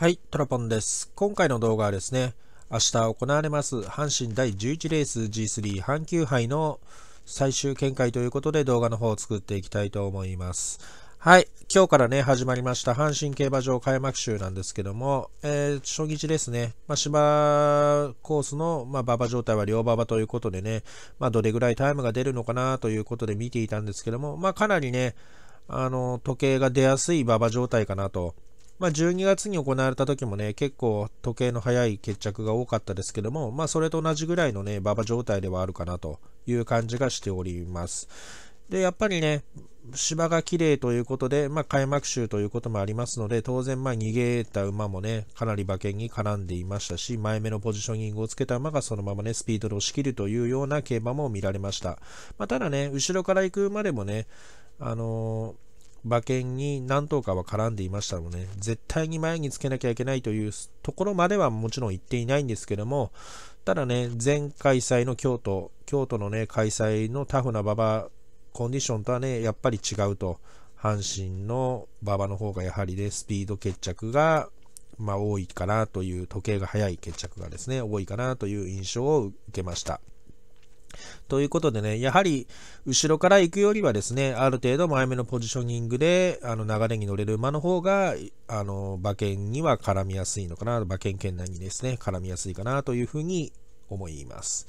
はい、トラポンです。今回の動画はですね、明日行われます阪神第11レース G3 阪急杯の最終見解ということで動画の方を作っていきたいと思います。はい。今日からね、始まりました阪神競馬場開幕週なんですけども、えー、初日ですね、まあ、芝コースの、まあ、馬場状態は両馬場ということでね、まあ、どれぐらいタイムが出るのかなということで見ていたんですけども、まあ、かなりね、あの、時計が出やすい馬場状態かなとまあ、12月に行われた時もね、結構時計の早い決着が多かったですけども、まあ、それと同じぐらいのね、馬場状態ではあるかなという感じがしております。で、やっぱりね、芝が綺麗ということで、まあ、開幕週ということもありますので、当然、まあ、逃げた馬もね、かなり馬券に絡んでいましたし、前目のポジショニングをつけた馬がそのままね、スピードで押し切るというような競馬も見られました。まあ、ただね、後ろから行く馬でもね、あのー馬券に何頭かは絡んでいましたので、ね、絶対に前につけなきゃいけないというところまではもちろん行っていないんですけども、ただね、前開催の京都、京都のね、開催のタフな馬場、コンディションとはね、やっぱり違うと、阪神の馬場の方がやはりね、スピード決着が、まあ、多いかなという、時計が速い決着がですね、多いかなという印象を受けました。ということでね、やはり後ろから行くよりはですね、ある程度前目のポジショニングであの流れに乗れる馬の方が、あの馬券には絡みやすいのかな、馬券圏内にですね、絡みやすいかなというふうに思います。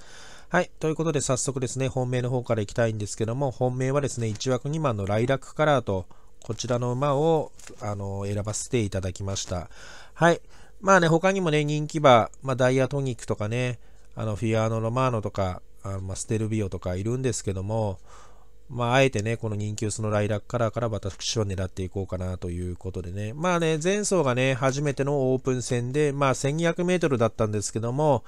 はい。ということで、早速ですね、本命の方から行きたいんですけども、本命はですね、1枠2番のライラックカラーと、こちらの馬を、あの、選ばせていただきました。はい。まあね、他にもね、人気馬、まあ、ダイヤトニックとかね、あの、フィアーノ・ロマーノとか、あまあ、ステルビオとかいるんですけども、まあ、あえてね、この人気薄のライラックカラーから私は狙っていこうかなということでね。まあね、前走がね、初めてのオープン戦で、まあ1200メートルだったんですけども、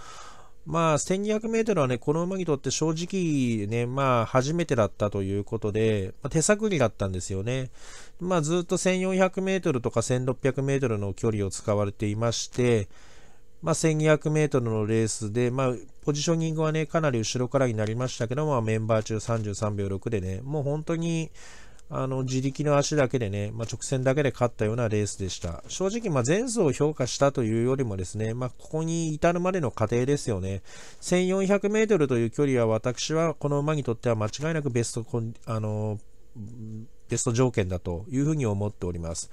まあ1200メートルはね、この馬にとって正直ね、まあ初めてだったということで、まあ、手探りだったんですよね。まあずっと1400メートルとか1600メートルの距離を使われていまして、まあ、1200m のレースで、まあ、ポジショニングはね、かなり後ろからになりましたけど、まあ、メンバー中33秒6でね、もう本当に、あの自力の足だけでね、まあ、直線だけで勝ったようなレースでした。正直、まあ、前走を評価したというよりもですね、まあ、ここに至るまでの過程ですよね。1400メートルという距離は私はこの馬にとっては間違いなくベストあのベスト条件だというふうに思っております。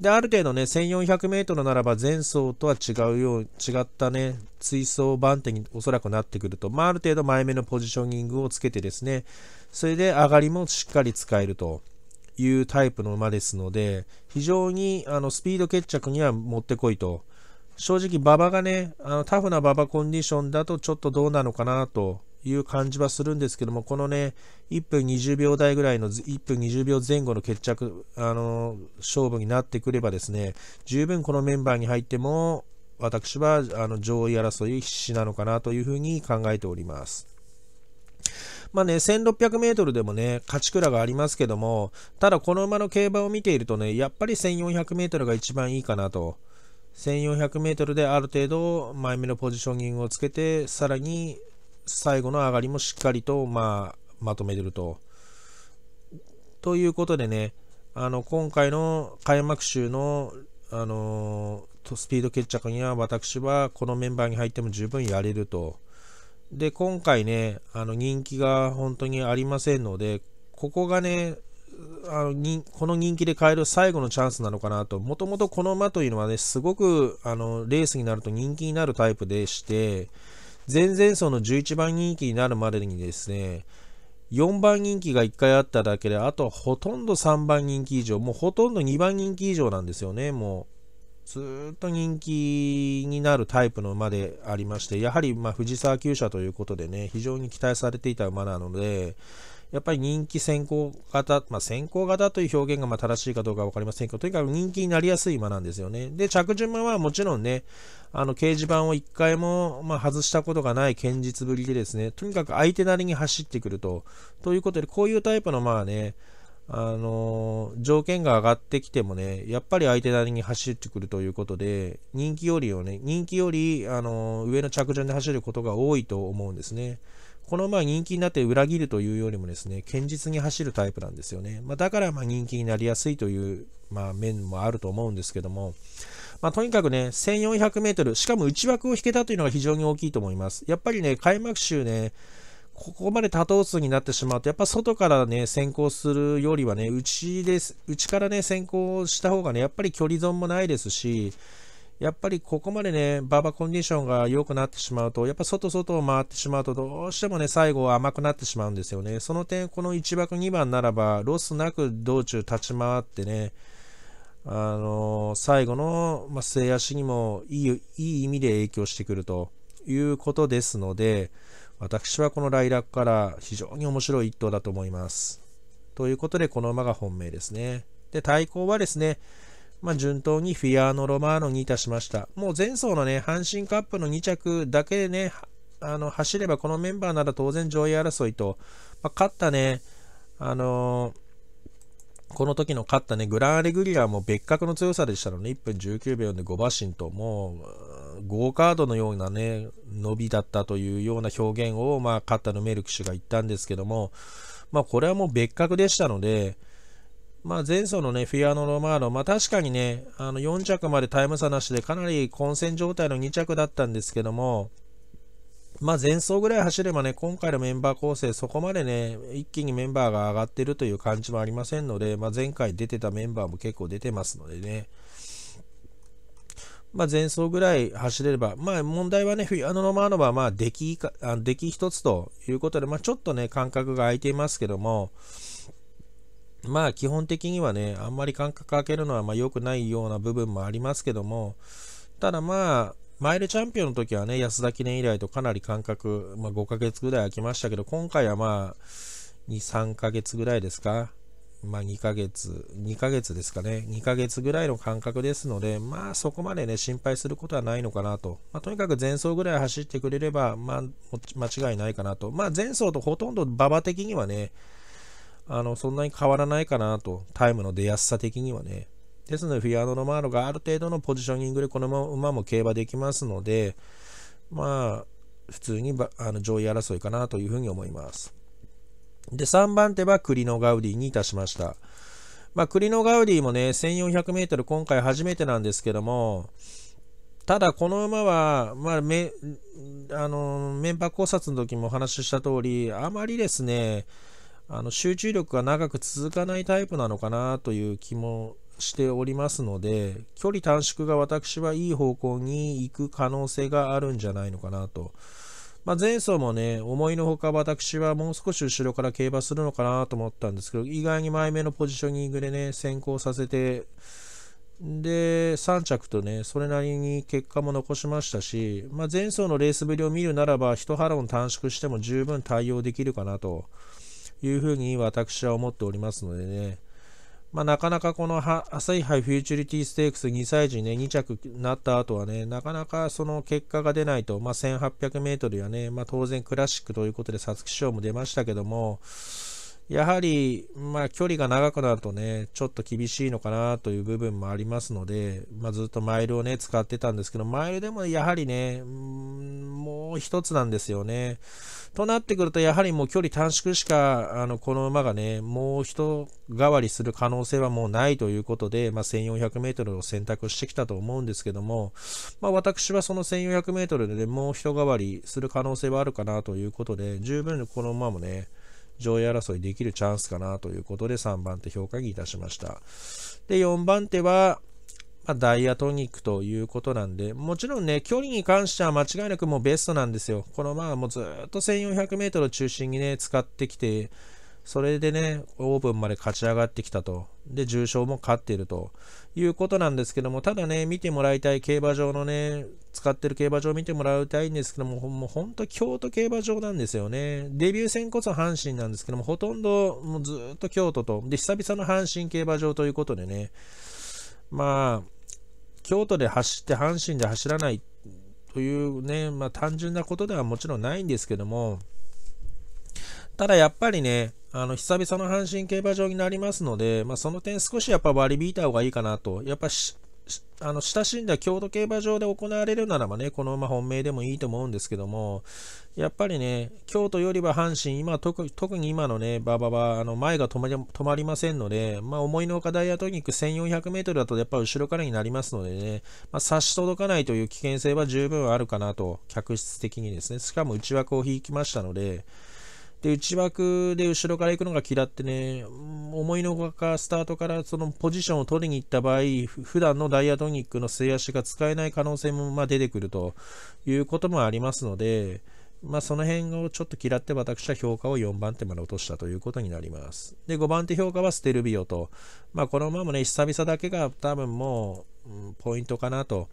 で、ある程度ね、1400メートルならば前走とは違うよう、違ったね、追走番手におそらくなってくると、まあ、ある程度前目のポジショニングをつけてですね、それで上がりもしっかり使えるというタイプの馬ですので、非常にあのスピード決着にはもってこいと。正直、馬場がね、あのタフな馬場コンディションだとちょっとどうなのかなという感じはするんですけども、このね、1分20秒台ぐらいの、1分20秒前後の決着、あの、勝負になってくればですね、十分このメンバーに入っても、私は、あの、上位争い必死なのかなというふうに考えております。まあね、1600メートルでもね、勝ち倉がありますけども、ただこの馬の競馬を見ているとね、やっぱり1400メートルが一番いいかなと。1400メートルである程度前目のポジショニングをつけて、さらに最後の上がりもしっかりと、まあ、まとめてると。ということでね、あの今回の開幕週の、あのー、スピード決着には私はこのメンバーに入っても十分やれると。で、今回ね、あの人気が本当にありませんので、ここがね、あのこの人気で変える最後のチャンスなのかなと、もともとこの馬というのはね、すごくあのレースになると人気になるタイプでして、前々走の11番人気になるまでにですね、4番人気が1回あっただけで、あとはほとんど3番人気以上、もうほとんど2番人気以上なんですよね、もう。ずっと人気になるタイプの馬でありまして、やはりま藤沢厩舎ということでね、非常に期待されていた馬なので、やっぱり人気先行型、まあ、先行型という表現がま正しいかどうか分かりませんけど、とにかく人気になりやすい馬なんですよね。で、着順馬はもちろんね、あの掲示板を1回もま外したことがない堅実ぶりでですね、とにかく相手なりに走ってくると。ということで、こういうタイプのまあね、あの条件が上がってきてもね、やっぱり相手なりに走ってくるということで、人気よりをね、人気より、あの上の着順で走ることが多いと思うんですね。このまあ人気になって裏切るというよりもですね、堅実に走るタイプなんですよね。まあ、だからまあ人気になりやすいというまあ面もあると思うんですけども、まあ、とにかくね、1400メートル、しかも内枠を引けたというのが非常に大きいと思います。やっぱりね、開幕週ね、ここまで多頭数になってしまうと、やっぱ外からね、先行するよりはね、内です、内からね、先行した方がね、やっぱり距離損もないですし、やっぱりここまでね、馬場コンディションが良くなってしまうと、やっぱ外外を回ってしまうと、どうしてもね、最後甘くなってしまうんですよね。その点、この1枠2番ならば、ロスなく道中立ち回ってね、あのー、最後の、まあ、末足にもいいいい意味で影響してくるということですので、私はこのライラックから非常に面白い一頭だと思います。ということで、この馬が本命ですね。で、対抗はですね、まあ、順当にフィアーノ・ロマーノにいたしました。もう前走のね、阪神カップの2着だけでね、あの走ればこのメンバーなら当然上位争いと、まあ、勝ったね、あのーこの時の勝ったね、グランアレグリアも別格の強さでしたのね、1分19秒で5馬身と、もう、ゴーカードのようなね、伸びだったというような表現を、まあ、勝ったヌメルク氏が言ったんですけども、まあ、これはもう別格でしたので、まあ、前走のね、フィアノ・ロマーノ、まあ、確かにね、あの4着までタイム差なしでかなり混戦状態の2着だったんですけども、まあ、前走ぐらい走ればね、今回のメンバー構成、そこまでね、一気にメンバーが上がってるという感じもありませんので、まあ、前回出てたメンバーも結構出てますのでね、まあ、前走ぐらい走れれば、まあ、問題はね、フィアノ・ロマーノは、まあ、出来、出来一つということで、まあ、ちょっとね、間隔が空いていますけども、まあ基本的にはね、あんまり間隔空けるのはまあ良くないような部分もありますけども、ただまあ、マイルチャンピオンの時はね、安田記念以来とかなり間隔、まあ、5ヶ月ぐらい空きましたけど、今回はまあ、2、3ヶ月ぐらいですか。まあ2ヶ月、2ヶ月ですかね。2ヶ月ぐらいの間隔ですので、まあそこまでね、心配することはないのかなと。まあ、とにかく前走ぐらい走ってくれれば、まあ間違いないかなと。まあ前走とほとんど馬場的にはね、あの、そんなに変わらないかなと、タイムの出やすさ的にはね。ですので、フィアード・ロマーロがある程度のポジショニングでこの馬も競馬できますので、まあ、普通にあの上位争いかなというふうに思います。で、3番手はクリノ・ガウディにいたしました。まあ、クリノ・ガウディもね、1400m 今回初めてなんですけども、ただこの馬は、まあ、め、あの、メンバー考察の時もお話しした通り、あまりですね、あの集中力が長く続かないタイプなのかなという気もしておりますので距離短縮が私はいい方向に行く可能性があるんじゃないのかなと、まあ、前走もね思いのほか私はもう少し後ろから競馬するのかなと思ったんですけど意外に前目のポジショニングでね先行させてで3着とねそれなりに結果も残しましたし、まあ、前走のレースぶりを見るならば1ハロン短縮しても十分対応できるかなと。いうふうに私は思っておりますのでね、まあ、なかなかこの朝日杯フューチュリティステークス2歳児ね、2着になった後はね、なかなかその結果が出ないと、まあ、1800メートルやね、まあ、当然クラシックということで皐月賞も出ましたけども、やはり、まあ、距離が長くなるとね、ちょっと厳しいのかなという部分もありますので、まあ、ずっとマイルをね、使ってたんですけど、マイルでもやはりね、もう一つなんですよね。となってくると、やはりもう距離短縮しか、あの、この馬がね、もう一代わりする可能性はもうないということで、まあ、1400メートルを選択してきたと思うんですけども、まあ、私はその1400メートルでもう一代わりする可能性はあるかなということで、十分この馬もね、上位争いできるチャンスかなということで3番手評価にいたしました。で、4番手は、まあ、ダイアトニックということなんで、もちろんね、距離に関しては間違いなくもうベストなんですよ。このまあもうずっと1400メートル中心にね、使ってきて、それでね、オープンまで勝ち上がってきたと。で、重賞も勝っているということなんですけども、ただね、見てもらいたい競馬場のね、使ってる競馬場を見てもらいたいんですけども、もう本当京都競馬場なんですよね。デビュー戦こそ阪神なんですけども、ほとんどもうずっと京都と、で、久々の阪神競馬場ということでね、まあ、京都で走って阪神で走らないというね、まあ単純なことではもちろんないんですけども、ただやっぱりね、あの、久々の阪神競馬場になりますので、まあ、その点少しやっぱ割り引いた方がいいかなと。やっぱし、あの、親しんだ京都競馬場で行われるならばね、このまま本命でもいいと思うんですけども、やっぱりね、京都よりは阪神、今、特に今のね、馬場は、あの、前が止まり止まりませんので、まあ、思いのほかダイヤトニック1400メートルだとやっぱ後ろからになりますのでね、まあ、差し届かないという危険性は十分あるかなと、客室的にですね、しかも内枠を引きましたので、で、内枠で後ろから行くのが嫌ってね、思いのほかスタートからそのポジションを取りに行った場合、普段のダイアトニックの末足が使えない可能性もま出てくるということもありますので、まあ、その辺をちょっと嫌って私は評価を4番手まで落としたということになります。で、5番手評価はステルビオと、まあ、このままね、久々だけが多分もう、うん、ポイントかなと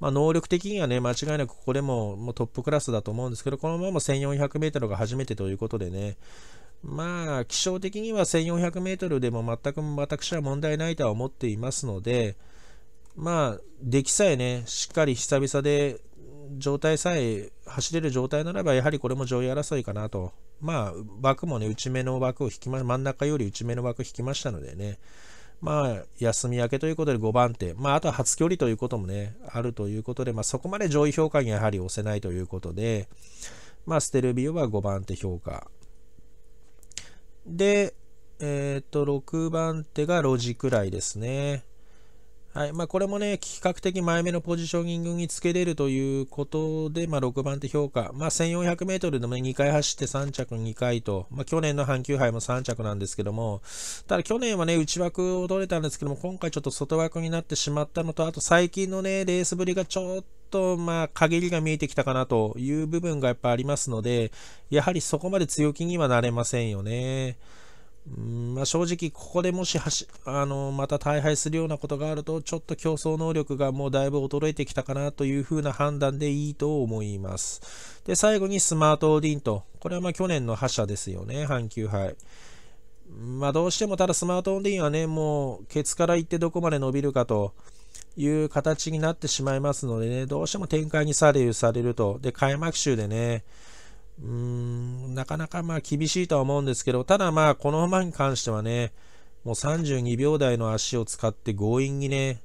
まあ、能力的にはね、間違いなくここでももうトップクラスだと思うんですけど、このまま 1400m が初めてということでね、まあ、気象的には 1400m でも全く私は問題ないとは思っていますので、まあ、出来さえね、しっかり久々で状態さえ走れる状態ならば、やはりこれも上位争いかなと。まあ、枠もね、内目の枠を引きま、真ん中より内目の枠引きましたのでね、まあ、休み明けということで5番手、まあ、あとは初距離ということもね、あるということで、まあ、そこまで上位評価にやはり押せないということで、まあ、ステルビオは5番手評価。で、えっ、と、6番手が路地くらいですね。はいまあ、これもね、比較的前目のポジショニングにつけれるということで、まあ、6番手評価、まあ、1400メートルでも、ね、2回走って3着2回と、まあ、去年の阪急杯も3着なんですけども、ただ去年はね、内枠を取れたんですけども、今回ちょっと外枠になってしまったのと、あと最近のね、レースぶりがちょっとと、まあ、陰りが見えてきたかなという部分がやっぱありますので、やはりそこまで強気にはなれませんよね。うんまあ、正直、ここでもしはしあのまた大敗するようなことがあると、ちょっと競争能力がもうだいぶ衰えてきたかなというふうな判断でいいと思います。で、最後にスマートオーディンと。これはま去年の覇者ですよね、阪急杯。まあ、どうしてもただスマートオーディンはね、もうケツからいってどこまで伸びるかと。いう形になってしまいますのでね、どうしても展開に左右されると。で、開幕週でね、なかなかまあ厳しいとは思うんですけど、ただまあこの馬に関してはね、もう32秒台の足を使って強引にね、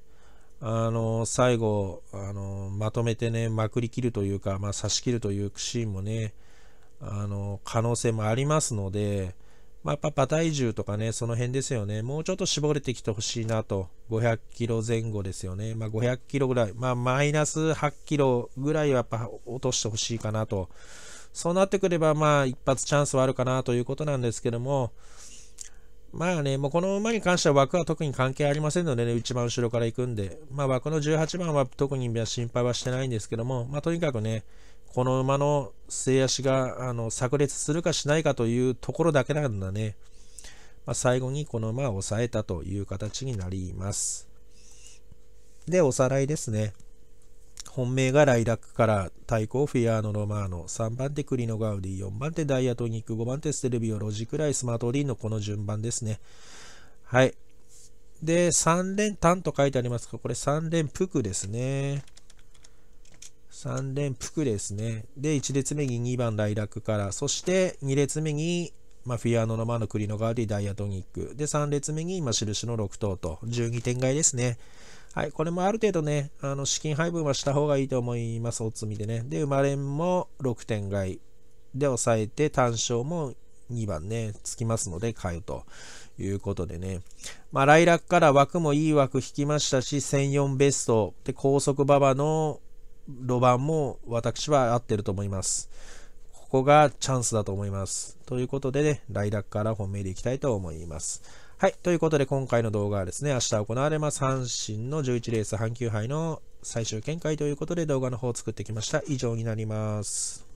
あの、最後、あの、まとめてね、まくりきるというか、まあ、差し切るというシーンもね、あの、可能性もありますので、まあ、馬体重とかね、その辺ですよね、もうちょっと絞れてきてほしいなと、500キロ前後ですよね、まあ、500キロぐらい、まあ、マイナス8キロぐらいはやっぱ落としてほしいかなと。そうなってくれば、まあ、一発チャンスはあるかなということなんですけども、まあね、もうこの馬に関しては枠は特に関係ありませんのでね、一番後ろから行くんで、まあ枠の18番は特に心配はしてないんですけども、まあとにかくね、この馬の末足があの炸裂するかしないかというところだけなんだね、まあ、最後にこの馬を抑えたという形になります。で、おさらいですね。本命がライラックから対抗フィアーノ・ロマーノ3番手クリノ・ガウディ4番手ダイアトニック5番手ステルビオロジクライスマートリーンのこの順番ですねはいで3連単と書いてありますがこれ3連プクですね3連プクですねで1列目に2番ライラックからそして2列目にまあ、フィアーノ・ロマーノ・クリノ・ガウディダイアトニックで3列目に今印の6等と12点買いですねはい、これもある程度ね、あの資金配分はした方がいいと思います、おつみでね。で、生まれんも6点買いで抑えて、単勝も2番ね、つきますので買うということでね。まあ、ライラックから枠もいい枠引きましたし、1004ベスト、で、高速馬場の路盤も私は合ってると思います。ここがチャンスだと思います。ということでね、ライラックから本命でいきたいと思います。はい。ということで、今回の動画はですね、明日行われます阪神の11レース阪急杯の最終見解ということで動画の方を作ってきました。以上になります。